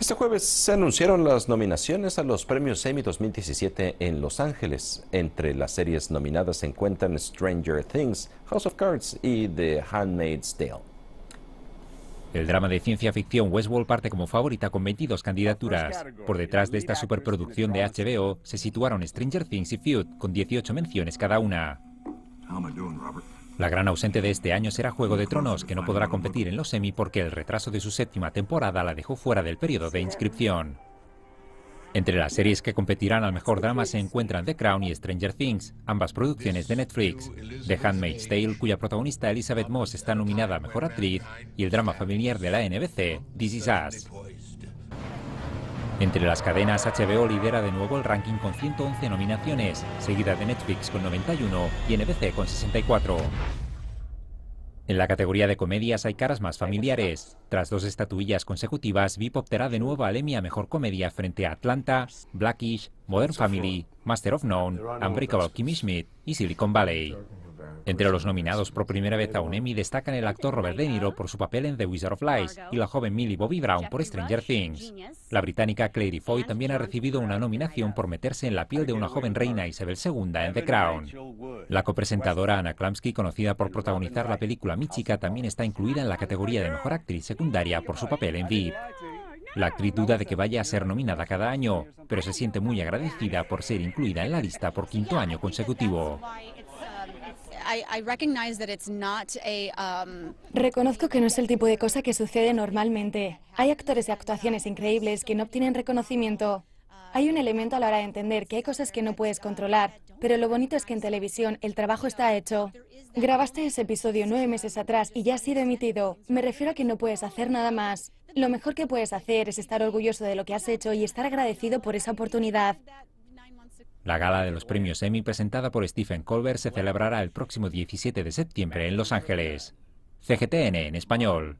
Este jueves se anunciaron las nominaciones a los premios Emmy 2017 en Los Ángeles. Entre las series nominadas se encuentran Stranger Things, House of Cards y The Handmaid's Tale. El drama de ciencia ficción Westworld parte como favorita con 22 candidaturas. Por detrás de esta superproducción de HBO se situaron Stranger Things y Feud con 18 menciones cada una. La gran ausente de este año será Juego de Tronos, que no podrá competir en los semi porque el retraso de su séptima temporada la dejó fuera del periodo de inscripción. Entre las series que competirán al mejor drama se encuentran The Crown y Stranger Things, ambas producciones de Netflix, The Handmaid's Tale, cuya protagonista Elizabeth Moss está nominada a Mejor Actriz, y el drama familiar de la NBC, This Is Us. Entre las cadenas, HBO lidera de nuevo el ranking con 111 nominaciones, seguida de Netflix con 91 y NBC con 64. En la categoría de comedias hay caras más familiares. Tras dos estatuillas consecutivas, VIP optará de nuevo a Emmy Mejor Comedia frente a Atlanta, Blackish, Modern Family, Master of None, Unbreakable Kimmy Schmidt y Silicon Valley. Entre los nominados por primera vez a un Emmy destacan el actor Robert De Niro por su papel en The Wizard of Lies y la joven Millie Bobby Brown por Stranger Things. La británica Clary Foy también ha recibido una nominación por meterse en la piel de una joven reina Isabel II en The Crown. La copresentadora Anna Klamsky, conocida por protagonizar la película Mi Chica, también está incluida en la categoría de Mejor Actriz Secundaria por su papel en VIP. La actriz duda de que vaya a ser nominada cada año, pero se siente muy agradecida por ser incluida en la lista por quinto año consecutivo. Um, Reconozco que no es el tipo de cosa que sucede normalmente. Hay actores y actuaciones increíbles que no obtienen reconocimiento. Hay un elemento a la hora de entender que hay cosas que no puedes controlar, pero lo bonito es que en televisión el trabajo está hecho. Grabaste ese episodio nueve meses atrás y ya ha sido emitido. Me refiero a que no puedes hacer nada más. Lo mejor que puedes hacer es estar orgulloso de lo que has hecho y estar agradecido por esa oportunidad. La gala de los premios Emmy presentada por Stephen Colbert se celebrará el próximo 17 de septiembre en Los Ángeles. CGTN en español.